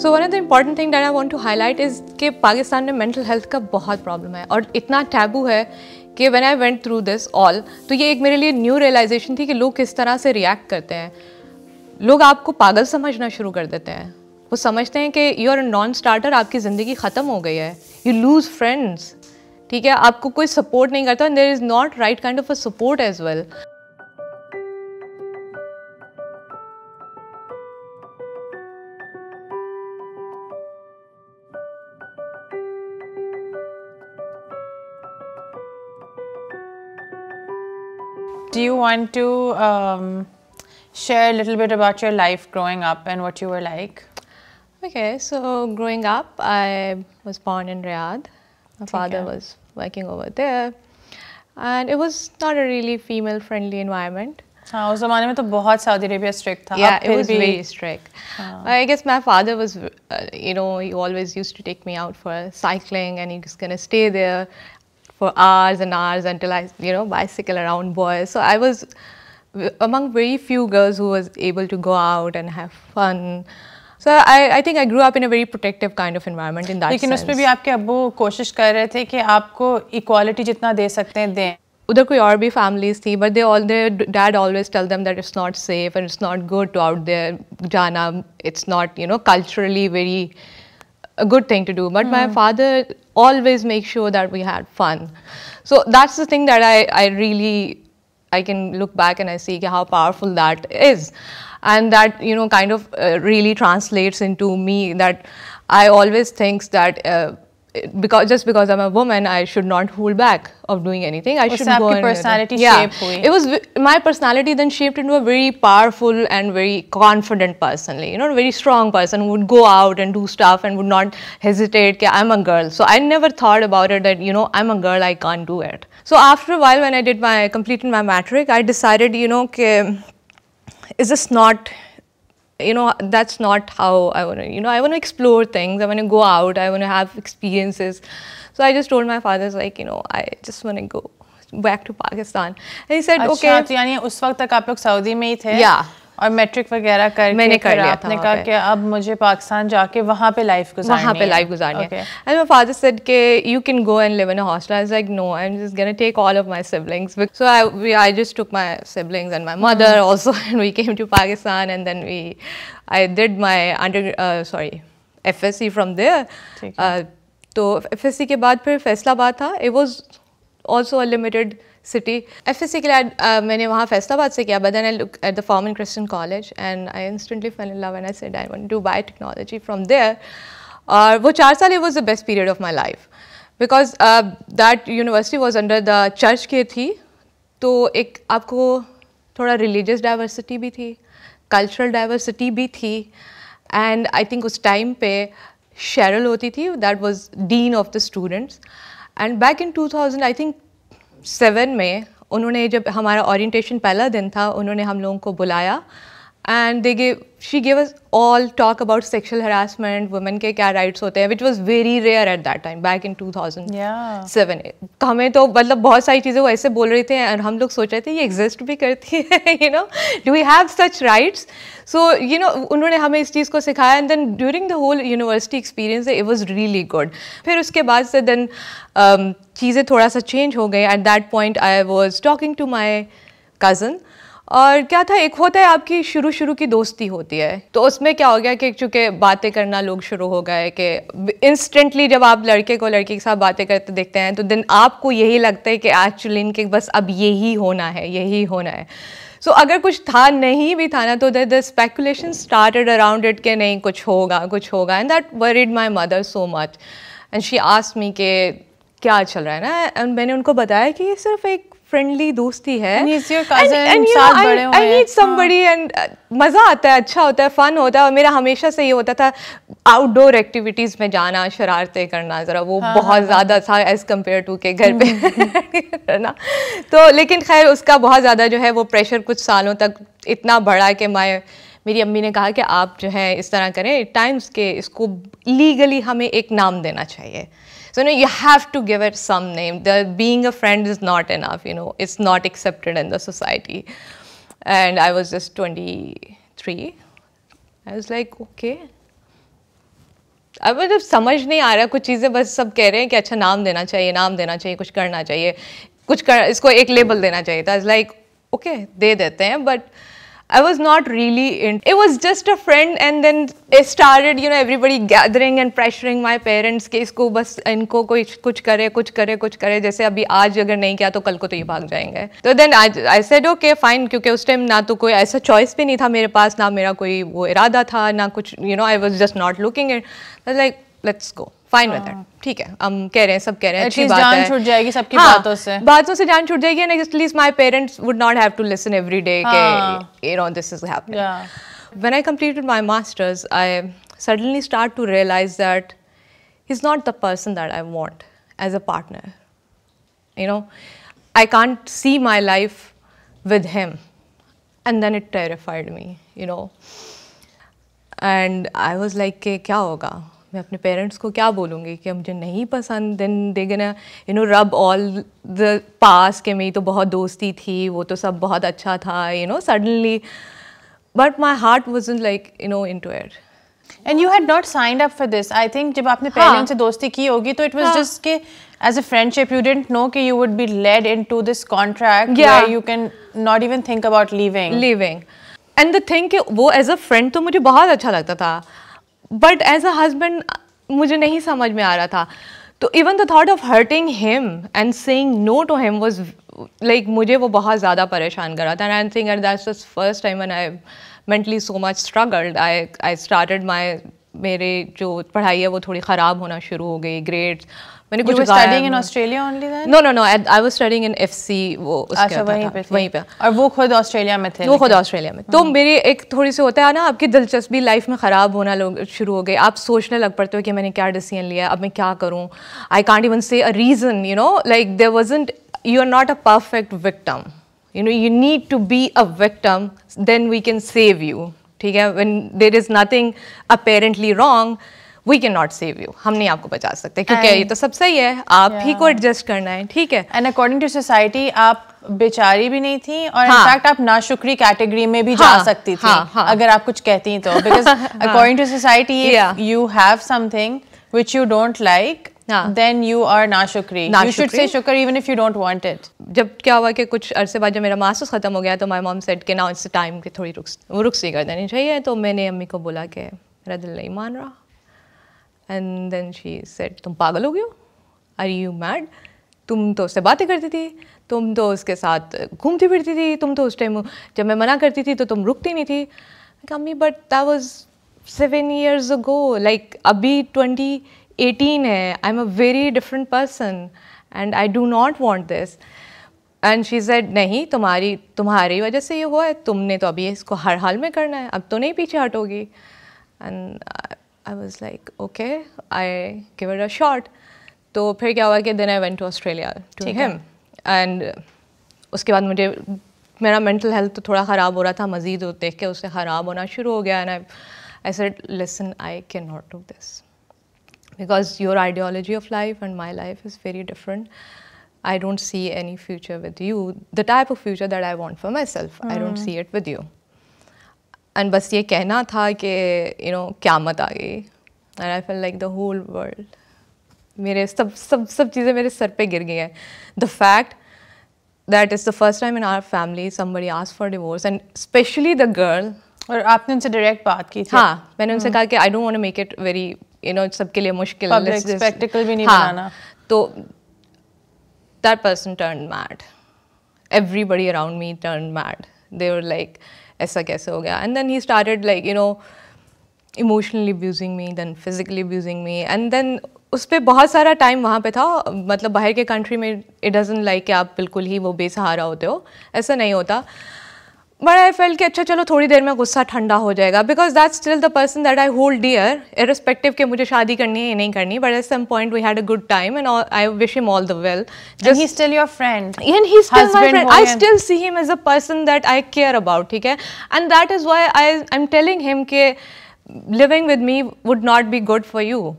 So one of the important thing that I want to highlight is कि पाकिस्तान में mental health का बहुत problem है और इतना टैबू है कि when I went through this all तो ये एक मेरे लिए न्यू रियलाइजेशन थी कि लोग किस तरह से रिएक्ट करते हैं लोग आपको पागल समझना शुरू कर देते हैं वो समझते हैं कि यू आर नॉन स्टार्टर आपकी ज़िंदगी ख़त्म हो गई है यू लूज़ फ्रेंड्स ठीक है आपको कोई सपोर्ट नहीं करता and there is not right kind of a support as well Do you want to um, share a little bit about your life growing up and what you were like? Okay, so growing up, I was born in Riyadh. My father was working over there, and it was not a really female-friendly environment. Yeah, उस ज़माने में तो बहुत Saudi strict. yeah, it was very strict. I guess my father was, uh, you know, he always used to take me out for cycling and he was gonna stay there for hours and hours until I, you know, bicycle around boys. So I was among very few girls who was able to go out and have fun. So I, I think I grew up in a very protective kind of environment in that लेकिन sense. उसमें भी आपके अब्बू कोशिश कर रहे थे कि आपको equality जितना दे सकते हैं दें उधर कोई और भी फैमिलीज थी but they all their dad always tell them that it's not safe and it's not good to out there जाना It's not you know culturally very a good thing to do. But mm. my hmm. father always makes sure that we had fun. So that's the thing that I, I really, I can look back and I see how powerful that is. And that, you know, kind of uh, really translates into me that I always think that uh, because just because I'm a woman, I should not hold back of doing anything. I should go and uh, personality yeah. shape it was my personality then shaped into a very powerful and very confident person. you know, a very strong person who would go out and do stuff and would not hesitate. Ke, I'm a girl, so I never thought about it that you know I'm a girl, I can't do it. So after a while, when I did my completed my matric, I decided you know, ke, is this not you know that's not how i want to you know i want to explore things i want to go out i want to have experiences so i just told my father like you know i just want to go back to pakistan and he said अच्छा, okay तो यानी उस वक्त तक आप लोग Saudi में ही थे yeah और मैट्रिक वगैरह कर मैंने कर लिया आपने कहा कि अब मुझे पाकिस्तान जाके वहाँ पे लाइफ गुजारनी वहाँ पे लाइफ गुजारनी है एंड माय फादर सेड के you can go and live in hostel I like no I am just gonna take all of my siblings so I I just took my siblings and my mother also and we came to Pakistan and then we I did my under sorry FSc from there तो FSc के बाद फिर फैसलाबाद था it was also a limited city F S C के लिए uh, मैंने वहाँ फैसलाबाद से किया but I look at the form in Christian college and I instantly fell in love and said I want to biotechnology from there और वो चार साल was the best period of my life because that university was under the church के थी तो एक आपको थोड़ा रिलीजियस डाइवर्सिटी भी थी कल्चरल डाइवर्सिटी भी थी एंड आई थिंक उस टाइम पे शेरल होती थी that was dean of the students and back in two thousand I think seven में उन्होंने जब हमारा ओरिएंटेशन पहला दिन था उन्होंने हम लोगों को बुलाया and she gave us all talk about sexual harassment women ke kya rights hote hain which was very rare at that time back in 2007 yeah hame to matlab bahut sari cheeze wo aise bol rahe the and hum log soch rahe the ye exist bhi karti hai you know do we have such rights so you know unhone hame is cheez ko sikhaya and then during the whole university experience it was really good fir uske baad se then um cheeze thoda sa change ho gaye at that point i was talking to my cousin और क्या था एक होता है आपकी शुरू शुरू की दोस्ती होती है तो उसमें क्या हो गया कि चूँकि बातें करना लोग शुरू हो गए कि इंस्टेंटली जब आप लड़के को लड़की के साथ बातें करते देखते हैं तो दिन आपको यही लगता है कि एक्चुअली इनके बस अब यही होना है यही होना है सो so, अगर कुछ था नहीं भी था ना तो the speculation started around it के नहीं कुछ होगा कुछ होगा and that worried my mother so much and she ask me के क्या चल रहा है ना एंड मैंने उनको बताया कि ये सिर्फ एक फ्रेंडली दोस्ती है हाँ। uh, मज़ा आता है अच्छा होता है फ़न होता है और मेरा हमेशा से ये होता था आउटडोर एक्टिविटीज़ में जाना शरारतें करना ज़रा वो हाँ, बहुत हाँ, हाँ। ज़्यादा था एज़ कम्पेयर टू के घर हम्म। पे करना तो लेकिन खैर उसका बहुत ज़्यादा जो है वो प्रेशर कुछ सालों तक इतना बढ़ा कि मैं मेरी अम्मी ने कहा कि आप जो है इस तरह करें टाइम्स के इसको लीगली हमें एक नाम देना चाहिए So, you know, you have to give it some name. The being a friend is not enough, you know, it's not accepted in the society. And I was just 23. I was like, okay. अब मतलब समझ नहीं आ रहा कुछ चीज़ें बस सब कह रहे हैं कि अच्छा नाम देना चाहिए नाम देना चाहिए कुछ करना चाहिए कुछ कर इसको एक लेबल देना चाहिए था इज़ लाइक ओके दे देते हैं but I was not really in. It was just a friend and then it started, you know, everybody gathering and pressuring my parents कि इसको बस इनको कोई कुछ करे कुछ करे कुछ करे जैसे अभी आज अगर नहीं किया तो कल को तो ये भाग जाएंगे तो then I said okay fine क्योंकि उस टाइम ना तो कोई ऐसा चॉइस भी नहीं था मेरे पास ना मेरा कोई वो इरादा था ना कुछ you know I was just not looking it like let's go fine with that ठीक है हम कह रहे हैं सब कह रहे हैं अच्छी बात जान छूट जाएगी सबकी हाँ, बातों से बातों से जान छूट जाएगी and at least my parents would not have to listen every day के you know this is happening when I completed my masters I suddenly start to realise that he is not the person that I want as a partner you know I can't see my life with him and then it terrified me you know and I was like के क्या होगा मैं अपने parents को क्या बोलूँगी कि मुझे नहीं पसंद then they gonna you know rub all the pass के मेरी तो बहुत दोस्ती थी वो तो सब बहुत अच्छा था you know suddenly but my heart was like you know into air and you had not signed up for this I think जब आपने पहले हाँ। उनसे दोस्ती की होगी तो इट वॉज जस्ट के as a friendship you didn't know कि you would be led into this contract you can not even think about living living and the thing वो एज अ फ्रेंड तो मुझे बहुत अच्छा लगता था but as a husband मुझे नहीं समझ में आ रहा था तो even the thought of hurting him and saying no to him was like मुझे वो बहुत ज़्यादा परेशान कर रहा था and I think at that's first time and I mentally so much struggled I I started my मेरे जो पढ़ाई है वो थोड़ी ख़राब होना शुरू हो गई ग्रेड्स मैंने कुछ studying in Australia only no no no I was studying in FSc वो अच्छा, वहीं पे वहीं पे और वो खुद ऑस्ट्रेलिया में थे वो खुद ऑस्ट्रेलिया में तो हाँ। मेरी एक थोड़ी सी होता है ना आपकी दिलचस्पी लाइफ में ख़राब होना लोग शुरू हो गए आप सोचने लग पड़ते हो कि मैंने क्या डिसीजन लिया अब मैं क्या करूँ आई can't even say a reason you know like there wasn't you are not a perfect victim you know you need to be a victim then we can save you ठीक है when there is nothing apparently wrong we can not save you हम नहीं आपको बचा सकते क्योंकि ये तो सब सही है आप yeah. ही को एडजस्ट करना है ठीक है एंड अकॉर्डिंग टू सोसाइटी आप बेचारी भी नहीं थी और इनफैक्ट हाँ. आप नाशुक्री कैटेगरी में भी हाँ, जा सकती थी हाँ, हाँ. अगर आप कुछ कहती तो because according to society you have something which you don't like then you are ना na जब क्या हुआ कि कुछ अरसे बाद जब मेरा मास्टर्स ख़त्म हो गया तो माई मॉम सेट के ना इट्स टाइम के थोड़ी रुक वो रुक सी कर देनी चाहिए तो मैंने अम्मी को बोला कि मेरा दिल नहीं मान रहा एंड देन शी सेट तुम पागल हो गयो हो आर यू मैड तुम तो उससे बातें करती थी तुम तो उसके साथ घूमती फिरती थी तुम तो उस टाइम जब मैं मना करती थी तो तुम रुकती नहीं थी अम्मी but that was seven years ago like अभी ट्वेंटी 18 है I am a very different person and I do not want this and she said नहीं तुम्हारी तुम्हारी वजह से ये हुआ है तुमने तो अभी इसको हर हाल में करना है अब तो नहीं पीछे हटोगी and I was like okay I give it a shot तो फिर क्या हुआ कि दिन आई वेंट टू ऑस्ट्रेलिया ठीक है एंड उसके बाद मुझे मेरा मेंटल हेल्थ तो थोड़ा ख़राब हो रहा था मज़ीद देख के उससे ख़राब होना शुरू हो गया and I I said listen I can not do this because your ideology of life and my life is very different. I don't see any future with you, the type of future that I want for myself. Mm. I don't hmm. see it with you. And बस ये कहना था कि you know क्या मत and I felt like the whole world मेरे सब सब सब चीज़ें मेरे सर पे गिर गई हैं the fact that it's the first time in our family somebody asked for divorce and especially the girl और आपने उनसे डायरेक्ट बात की थी हाँ मैंने उनसे hmm. कहा कि I don't want make it very you know सबके लिए मुश्किल स्पेक्टिकल भी नहीं हाँ, तो that person turn mad everybody around me turn mad they were like ऐसा कैसे हो गया and then he started like you know emotionally abusing me then physically abusing me and then उस पर बहुत सारा टाइम वहाँ पे था मतलब बाहर के कंट्री में इट डजन लाइक कि आप बिल्कुल ही वो बेसहारा होते हो ऐसा नहीं होता बट आई फील कि अच्छा चलो थोड़ी देर में गुस्सा ठंडा हो जाएगा because that still the person that I hold dear irrespective कि मुझे शादी करनी है या नहीं करनी but at some point we had a good time and I wish him all the well he still your friend and he still my friend I still see him as a person that I care about ठीक है and that is why I I am telling him कि living with me would not be good for you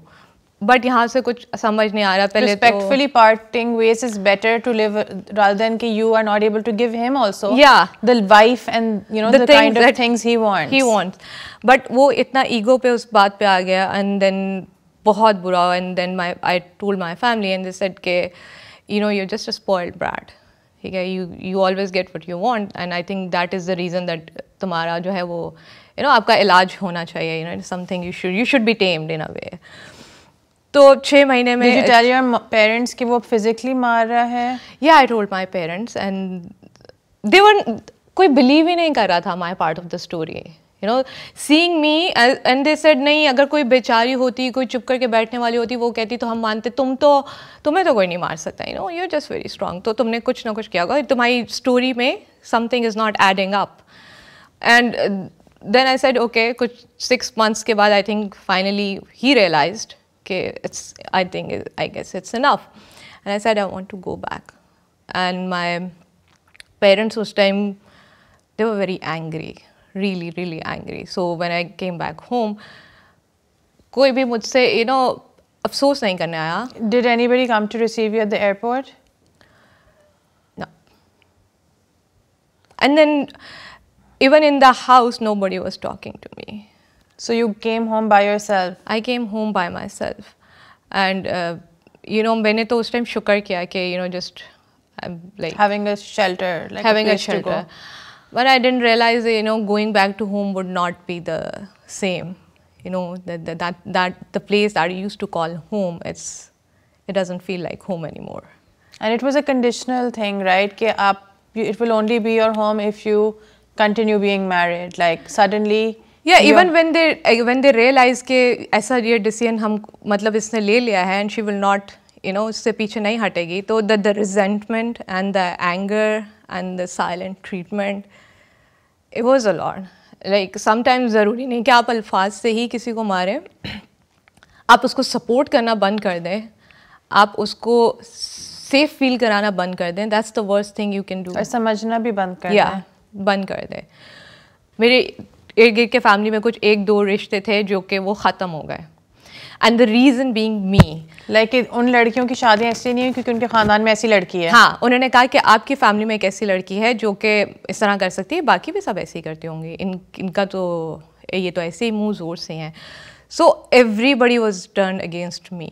but यहाँ से कुछ समझ नहीं आ रहा पहले respectfully parting ways is better to live rather than कि you are not able to give him also या the wife and you know the kind of things he wants he wants but वो इतना ego पे उस बात पे आ गया and then बहुत बुरा and then my I told my family and they said के you know you just a spoiled brat ठीक है you you always get what you want and I think that is the reason that तुम्हारा जो है वो you you know know, आपका इलाज होना चाहिए you know something you should you should be tamed in a way तो छः महीने में पेरेंट्स की वो फिजिकली मार रहा है या I told my parents and they were कोई बिलीव ही नहीं कर रहा था my part of the story you know seeing me and they said नहीं अगर कोई बेचारी होती कोई चुप करके बैठने वाली होती वो कहती तो हम मानते तुम तो तुम्हें तो कोई नहीं मार सकता you know you just very strong तो तुमने कुछ ना कुछ किया होगा तुम्हारी स्टोरी में something is not adding up and then I said okay कुछ सिक्स मंथ्स के बाद I think finally he realized okay, it's, I think, it, I guess it's enough. And I said, I want to go back. And my parents was time, they were very angry, really, really angry. So when I came back home, कोई भी मुझसे you know अफसोस नहीं करने आया anybody come to receive you at the airport? No. And then even in the house, nobody was talking to me. So you came home by yourself? I came home by myself. And, uh, you know, मैंने तो उस time shukar किया कि you know just I'm like having a shelter, like having a, a shelter. But I didn't realize you know going back to home would not be the same. You know that that that the place that I used to call home, it's it doesn't feel like home anymore. And it was a conditional thing, right? Ke aap, it will only be your home if you continue being married. Like suddenly या even when they when they realize के ऐसा ये decision हम मतलब इसने ले लिया है and she will not you know उससे पीछे नहीं हटेगी तो the the resentment and the anger and the silent treatment it was a lot like sometimes ज़रूरी नहीं कि आप अल्फाज से ही किसी को मारें आप उसको सपोर्ट करना बंद कर दें आप उसको सेफ फील कराना बंद कर दें that's the worst thing you can do समझना भी बंद कर या yeah, बंद कर दें मेरे इर्द गिर्द के फैमिली में कुछ एक दो रिश्ते थे जो कि वो ख़त्म हो गए and the reason being me like उन लड़कियों की शादियाँ ऐसी नहीं हुई क्योंकि उनके ख़ानदान में ऐसी लड़की है हाँ उन्होंने कहा कि आपकी फैमिली में एक ऐसी लड़की है जो कि इस तरह कर सकती है बाकी भी सब ऐसे ही करती होंगी इन इनका तो ये तो ऐसे ही मुँह ज़ोर से हैं so everybody was turn against me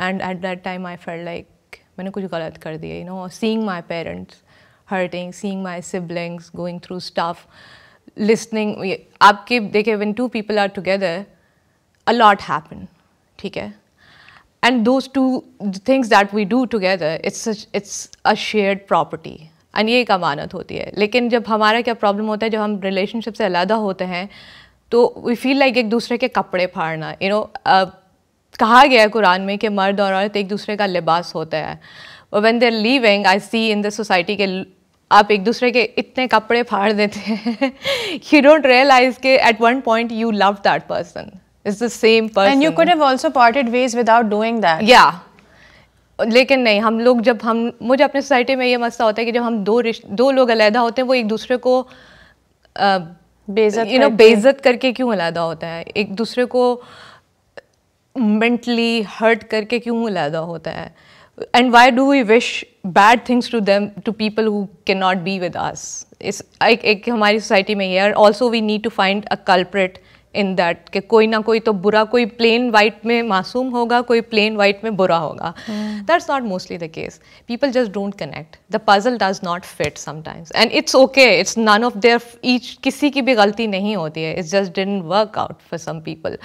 and at that time I felt like मैंने कुछ गलत कर दिया you know seeing my parents hurting seeing my siblings going through stuff listening आपके देखे when two people are together a lot happen ठीक है and those two things that we do together it's it's a shared property and ये एक अमानत होती है लेकिन जब हमारा क्या प्रॉब्लम होता है जब हम रिलेशनशिप से अलहदा होते हैं तो वी फील लाइक एक दूसरे के कपड़े फाड़ना you you know know, uh, कहा गया है कुरान में कि मर्द और औरत एक दूसरे का लिबास होता है when they're living I see in the society के आप एक दूसरे के इतने कपड़े फाड़ देते हैं यू डोंट रियलाइज के at one point you love that person is the same person and you could have also parted ways without doing that या लेकिन नहीं हम लोग जब हम मुझे अपने सोसाइटी में ये मसला होता है कि जब हम दो दो लोग अलहदा होते हैं वो एक दूसरे को बेजत यू नो बेजत करके क्यों अलहदा होता है एक दूसरे को मेंटली हर्ट करके क्यों अलहदा होता है and why do we wish bad things to them to people who cannot be with us? It's, like I, हमारी सोसाइटी में ही है और also we need to find in that कि कोई ना कोई तो बुरा कोई प्लेन वाइट में मासूम होगा कोई प्लेन वाइट में बुरा होगा that's not mostly the case people just don't connect the puzzle does not fit sometimes and it's okay it's none of their each किसी की भी गलती नहीं होती है it's just didn't work out for some people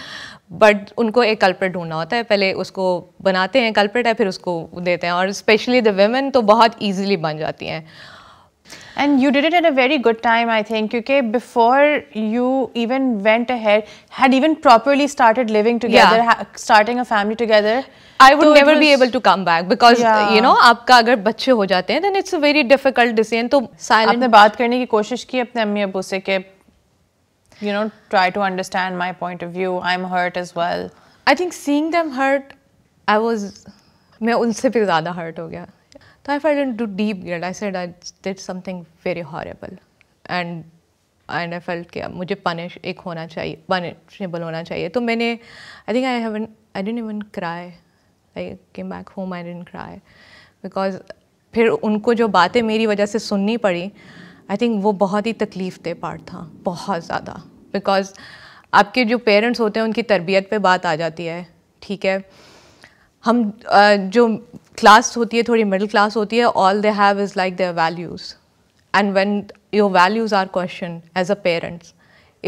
but उनको एक culprit ढूंढना होता है पहले उसको बनाते हैं कल्प्रेट है फिर उसको देते हैं और स्पेशली द वेमेन तो बहुत ईजिली बन जाती हैं And you did it at a very good time, I think, okay? Before you even went ahead, had even properly started living together, yeah. starting a family together. I would so never was, be able to come back because, yeah. you know, आपका अगर बच्चे हो जाते हैं, then it's a very difficult decision. तो silent. आपने बात करने की कोशिश की अपने अम्मी अबू से कि, you know, try to understand my point of view. I'm hurt as well. I think seeing them hurt, I was, मैं उनसे भी ज़्यादा hurt हो गया. तो I I didn't do deep guilt, I said I did something very horrible, and and I felt किया मुझे punish एक होना चाहिए पनिशेबल होना चाहिए तो मैंने I think I haven't I didn't even cry I came back home I didn't cry because फिर उनको जो बातें मेरी वजह से सुननी पड़ी आई थिंक वो बहुत ही तकलीफ दे पार्ट था बहुत ज़्यादा बिकॉज आपके जो पेरेंट्स होते हैं उनकी तरबियत पर बात आ जाती है ठीक है हम जो क्लास होती है थोड़ी मिडिल क्लास होती है all they have is like their values and when your values are question as a parents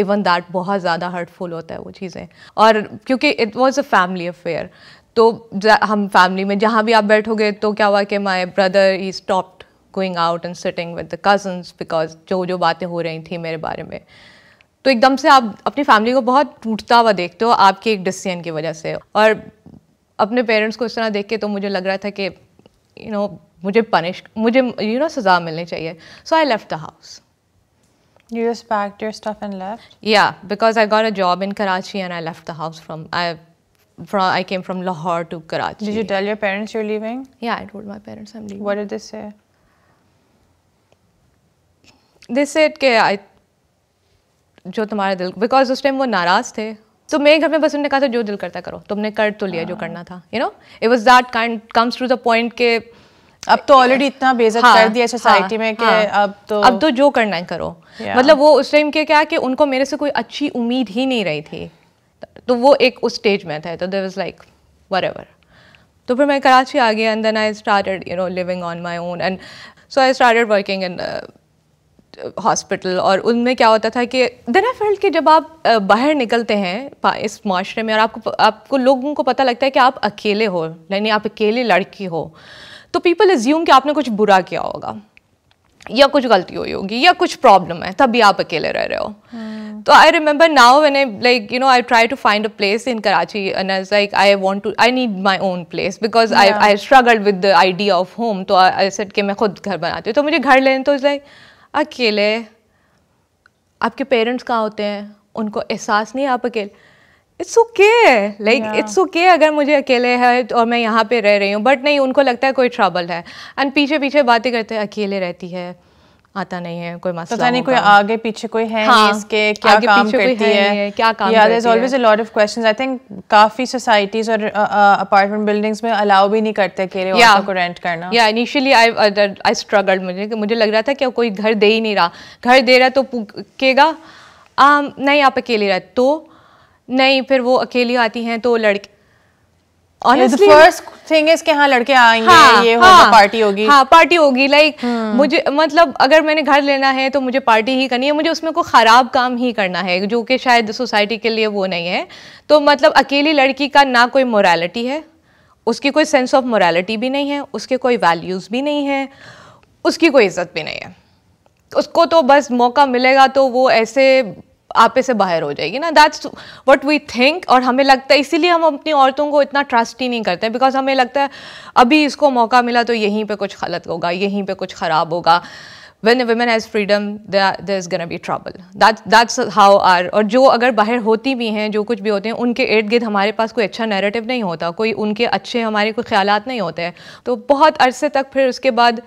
even that बहुत ज़्यादा हर्टफुल होता है वो चीज़ें और क्योंकि it was a family affair तो हम फैमिली में जहाँ भी आप बैठोगे तो क्या हुआ कि my brother he stopped going out and sitting with the cousins because जो जो बातें हो रही थी मेरे बारे में तो एकदम से आप अपनी फैमिली को बहुत टूटता हुआ देखते हो आपके एक डिसीजन की वजह से और अपने पेरेंट्स को इस तरह देख के तो मुझे लग रहा था कि यू नो मुझे पनिश मुझे यू नो सज़ा मिलनी चाहिए so I left the house You just packed your stuff and left? Yeah, because I got a job in Karachi and I left the house from I from I came from Lahore to Karachi. Did you tell your parents you're leaving? Yeah, I told my parents I'm leaving. What did they say? They said that I जो तुम्हारे दिल because उस time वो नाराज़ थे तो मेरे घर में बस उन्होंने कहा था जो दिल करता करो तुमने कर तो लिया जो हाँ। करना था you know it was that kind comes to the point के अब तो ऑलरेडी इतना बेजत हाँ, कर दिया सोसाइटी हाँ, में कि हाँ, अब तो अब तो जो करना है करो मतलब वो उस टाइम के क्या कि उनको मेरे से कोई अच्छी उम्मीद ही नहीं रही थी तो वो एक उस स्टेज में था तो there was like whatever तो फिर मैं कराची आ गया and then I started you know living on my own and so I started working in hospital और उनमें क्या होता था कि देन फील्ड के जब आप बाहर निकलते हैं इस माशरे में और आपको आपको लोगों को पता लगता है कि आप अकेले हो यानी आप अकेले लड़की हो तो पीपल एज्यूम कि आपने कुछ बुरा किया होगा या कुछ गलती हुई होगी या कुछ प्रॉब्लम है तभी आप अकेले रह रहे हो हाँ। तो I remember now when I like you know I try to find a place in Karachi and I like I want to I need my own place because I I struggle with the idea of home तो I set कि मैं खुद घर बनाती हूँ तो मुझे घर लेने तो लाइक like, अकेले आपके पेरेंट्स कहाँ होते हैं उनको एहसास नहीं आप अकेले it's okay like it's okay अगर मुझे अकेले है और मैं यहाँ पे रह रही हूँ बट नहीं उनको लगता है कोई ट्रबल है एंड पीछे पीछे बातें करते हैं अकेले रहती है आता नहीं है कोई मसला पता नहीं कोई आगे पीछे कोई है हाँ, नहीं इसके क्या आगे काम करती है, है क्या काम या there always a lot of questions I think काफी सोसाइटीज और अपार्टमेंट uh, बिल्डिंग्स में अलाउ भी नहीं करते रहे yeah. को रेंट करना या इनिशियली आई आई स्ट्रगल मुझे मुझे लग रहा था कि कोई घर दे ही नहीं रहा घर दे रहा तो केगा नहीं आप अकेले रहते तो नहीं फिर वो अकेली आती हैं तो लड़के Honestly, yeah, the first हाँ लड़के आएंगे हाँ, ये होगा पार्टी हाँ, होगी हाँ पार्टी होगी लाइक like, hmm. मुझे मतलब अगर मैंने घर लेना है तो मुझे पार्टी ही करनी है मुझे उसमें कोई ख़राब काम ही करना है जो कि शायद सोसाइटी के लिए वो नहीं है तो मतलब अकेली लड़की का ना कोई मोरालिटी है उसकी कोई सेंस ऑफ मोरालिटी भी नहीं है उसके कोई वैल्यूज़ भी नहीं है उसकी कोई इज्जत भी नहीं है उसको तो बस मौका मिलेगा तो वो ऐसे आपे से बाहर हो जाएगी ना दैट्स वट वी थिंक और हमें लगता है इसीलिए हम अपनी औरतों को इतना ट्रस्ट ही नहीं करते बिकॉज हमें लगता है अभी इसको मौका मिला तो यहीं पर कुछ गलत होगा यहीं पर कुछ ख़राब होगा when a women has freedom there is gonna be trouble that that's how are और जो अगर बाहर होती भी हैं जो कुछ भी होते हैं उनके इर्द गिर्द हमारे पास कोई अच्छा नेरेटिव नहीं होता कोई उनके अच्छे हमारे कोई ख्याल नहीं होते हैं तो बहुत अरसे तक फिर उसके बाद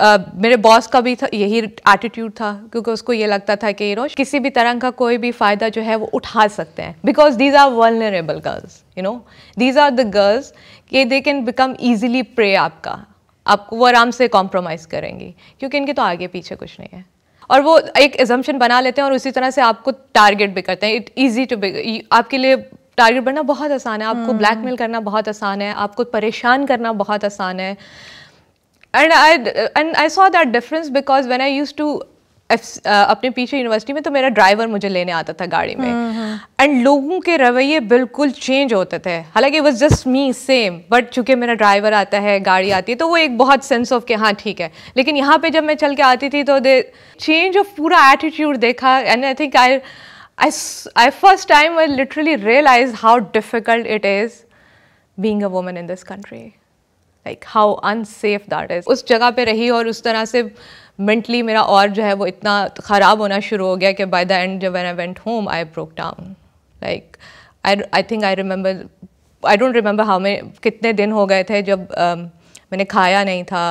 मेरे बॉस का भी था यही एटीट्यूड था क्योंकि उसको ये लगता था कि यू नो किसी भी तरह का कोई भी फ़ायदा जो है वो उठा सकते हैं because these are vulnerable girls you know these are the girls कि they can become easily prey आपका आपको वो आराम से कॉम्प्रोमाइज़ करेंगी क्योंकि इनके तो आगे पीछे कुछ नहीं है और वो एक एजम्पन बना लेते हैं और उसी तरह से आपको टारगेट भी करते हैं इट ईजी टू आपके लिए टारगेट बनना बहुत आसान है आपको ब्लैकमेल हम्म। करना बहुत आसान है आपको परेशान करना बहुत आसान है and I and I saw that difference because when I use to अपने पीछे यूनिवर्सिटी में तो मेरा ड्राइवर मुझे लेने आता था गाड़ी में एंड हम्म, हम्म। लोगों के रवैये बिल्कुल चेंज होते थे हालांकि was just me same but चूंकि मेरा ड्राइवर आता है गाड़ी आती है तो वो एक बहुत सेंस ऑफ कि हाँ ठीक है लेकिन यहाँ पे जब मैं चल के आती थी तो दे चेंज ऑफ पूरा एटीट्यूड देखा and I think I I I first time I literally realize how difficult it is being a woman in this country like how unsafe that is उस जगह पे रही और उस तरह से मेंटली मेरा और जो है वो इतना ख़राब होना शुरू हो गया कि बाय द एंड जब I went home I broke down like I I think I remember I don't remember how में कितने दिन हो गए थे जब uh, मैंने खाया नहीं था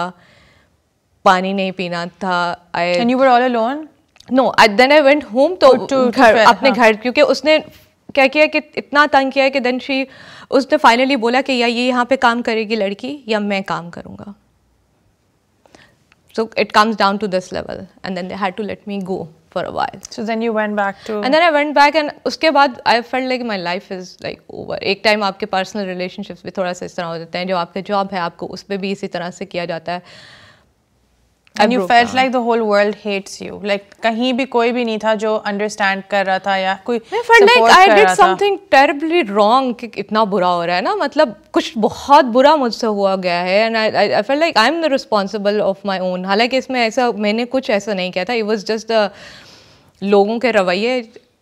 पानी नहीं पीना था I you were all alone no then I went home तो घर अपने हाँ। घर क्योंकि उसने क्या किया कि इतना तंग किया कि देन श्री उसने फाइनली बोला कि या ये यहाँ पे काम करेगी लड़की या मैं काम करूँगा so it comes down to this level and then they had to let me go for a while so then you went back to and then I went back and उसके बाद I felt like my life is like over एक time आपके personal relationships भी थोड़ा सा इस तरह हो जाते हैं जो आपके जॉब है आपको उस पर भी इसी तरह से किया जाता है and you felt like the whole world hates you like कहीं भी कोई भी नहीं था जो अंडरस्टैंड कर रहा था या कोई like I did something terribly wrong कि इतना बुरा हो रहा है ना मतलब कुछ बहुत बुरा मुझसे हुआ गया है and I I felt like I am the responsible of my own हालांकि इसमें ऐसा मैंने कुछ ऐसा नहीं किया था इट वॉज जस्ट लोगों के रवैये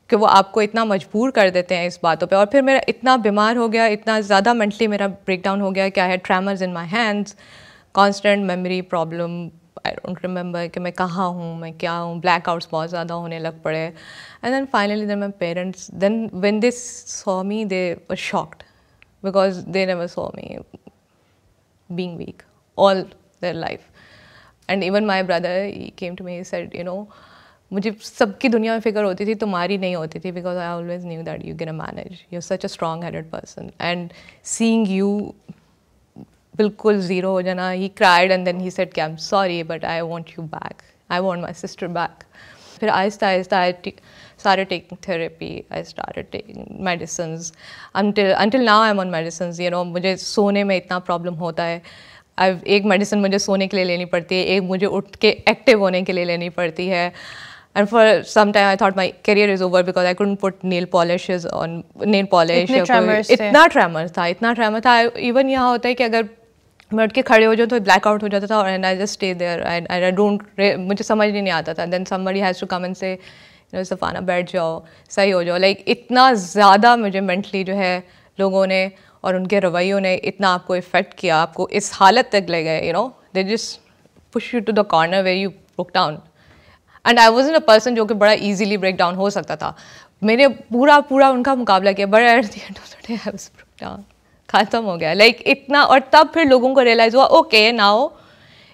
कि वो आपको इतना मजबूर कर देते हैं इस बातों पे और फिर मेरा इतना बीमार हो गया इतना ज़्यादा मेंटली मेरा ब्रेकडाउन हो गया क्या है tremors in my hands constant memory problem I don't remember कि मैं कहाँ हूँ मैं क्या हूँ ब्लैक आउट्स बहुत ज़्यादा होने लग पड़े and then finally then my parents then when this saw me they were shocked because they never saw me being weak all their life and even my brother came to me said you know मुझे सबकी दुनिया में फिक्र होती थी तुम्हारी नहीं होती थी because I always knew that you can manage you such a strong headed person and seeing you बिल्कुल ज़ीरो हो जाना he cried and then he said कि I am sorry but I want you back I want my sister back फिर आहिस्ता आहिस्ता आई started taking therapy. I started taking medicines. Until until now I'm on medicines. You know मुझे सोने में इतना problem होता है अब एक मेडिसिन मुझे सोने के लिए लेनी पड़ती है एक मुझे उठ के एक्टिव होने के लिए लेनी पड़ती है and for some time I thought my career is over because I couldn't put nail polish on nail polish इतना tremors था इतना ट्रैमर था इवन यहाँ होता है कि अगर मैं उठ के खड़े हो जाऊँ तो ब्लैक आउट हो जाता था और and I just stay there and I don't मुझे समझ नहीं आता था then somebody has to come and say you know Safana बैठ जाओ सही हो जाओ लाइक like, इतना ज़्यादा मुझे मेंटली जो है लोगों ने और उनके रवैयों ने इतना आपको इफ़ेक्ट किया आपको इस हालत तक ले गए you know they just push you to the corner where you break down and I was in a person जो कि बड़ा ईजिली ब्रेक डाउन हो सकता था मैंने पूरा पूरा उनका मुकाबला किया but at the end of the day I was break down ख़त्म हो गया लाइक like, इतना और तब फिर लोगों को रियलाइज़ हुआ ओके नाओ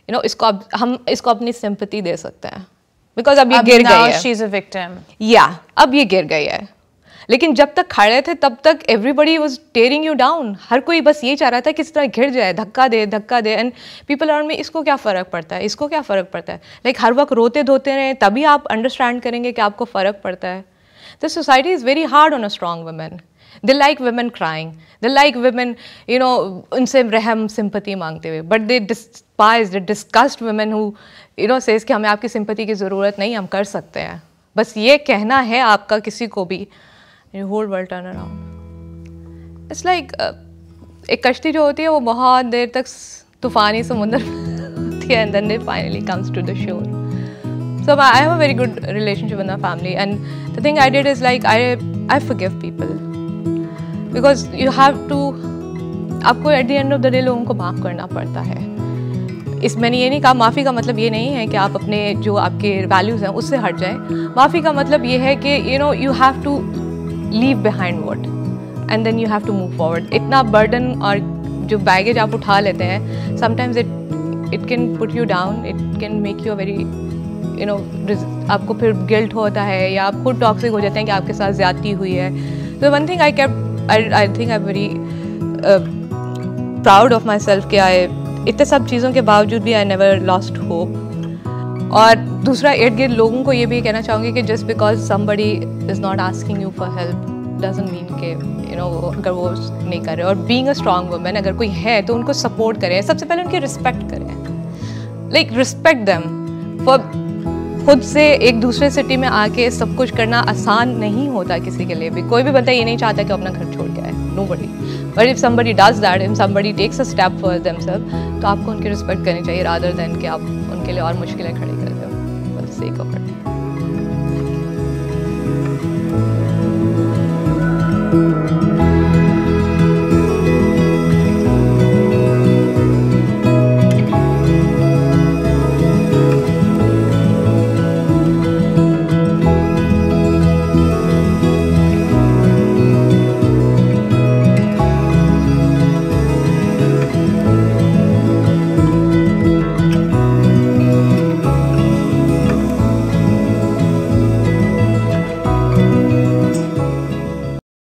यू नो इसको अब हम इसको अपनी सिंपति दे सकते हैं बिकॉज अब ये गिर गई है इज़ अ विक्टिम या अब ये गिर गई है लेकिन जब तक खड़े थे तब तक everybody was tearing you down हर कोई बस ये चाह रहा था किस तरह घिर जाए धक्का दे धक्का दे एंड पीपल अराउंड में इसको क्या फ़र्क पड़ता है इसको क्या फ़र्क पड़ता है लाइक like, हर वक्त रोते धोते रहें तभी आप अंडरस्टैंड करेंगे कि आपको फ़र्क पड़ता है the society is very hard on a strong women they like women crying they like women you know उनसे रहम सिंपति मांगते हुए but they despise the discussed women who you know says कि हमें आपकी सिंपति की ज़रूरत नहीं हम कर सकते हैं बस ये कहना है आपका किसी को भी whole world turn around it's like एक कश्ती जो होती है वो बहुत देर तक तूफानी समुद्र होती है and then finally comes to the shore So I have a very good relationship with my family, and the thing I did is like I I forgive people. Because you have to आपको at the end of the day लोगों को माफ़ करना पड़ता है इस मैंने ये नहीं कहा माफ़ी का मतलब ये नहीं है कि आप अपने जो आपके वैल्यूज़ हैं उससे हट जाएं माफ़ी का मतलब ये है कि you know you have to leave behind what and then you have to move forward इतना बर्डन और जो बैगेज आप उठा लेते हैं sometimes it it can put you down it can make you a very you know आपको फिर guilt होता है या आप खुद टॉक्सिक हो जाते हैं कि आपके साथ ज़्यादती हुई है तो one thing I kept I I think I very proud of myself कि आई इतने सब चीज़ों के बावजूद भी आई नेवर लॉस्ट होप और दूसरा इर्द गिर्द लोगों को ये भी कहना चाहूँगी कि just because somebody is not asking you for help doesn't mean के यू नो अगर वो नहीं कर रहे और बींग अ स्ट्रॉन्ग वुमेन अगर कोई है तो उनको सपोर्ट करें सबसे पहले उनकी रिस्पेक्ट करें लाइक रिस्पेक्ट दैम फॉर खुद से एक दूसरे सिटी में आके सब कुछ करना आसान नहीं होता किसी के लिए भी कोई भी बंदा ये नहीं चाहता कि अपना घर छोड़ के आए nobody but if somebody does that if somebody takes a step for them सब तो आपको उनकी रिस्पेक्ट करनी चाहिए रादर देन कि आप उनके लिए और मुश्किलें खड़ी कर दो बस